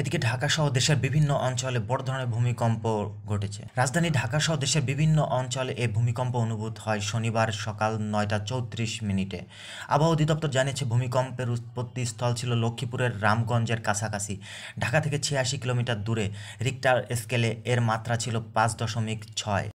এদিকে ঢাকা সহ দেশের বিভিন্ন অঞ্চলে বড় ধরনের ভূমিকম্প ঘটেছে রাজধানী ঢাকা সহ দেশের বিভিন্ন অঞ্চলে এই ভূমিকম্প অনুভূত হয় শনিবার সকাল নয়টা চৌত্রিশ মিনিটে আবহাওয়া অধিদপ্তর জানিয়েছে ভূমিকম্পের উৎপত্তি স্থল ছিল লক্ষ্মীপুরের রামগঞ্জের কাছাকাছি ঢাকা থেকে ছিয়াশি কিলোমিটার দূরে রিক্টার স্কেলে এর মাত্রা ছিল পাঁচ দশমিক ছয়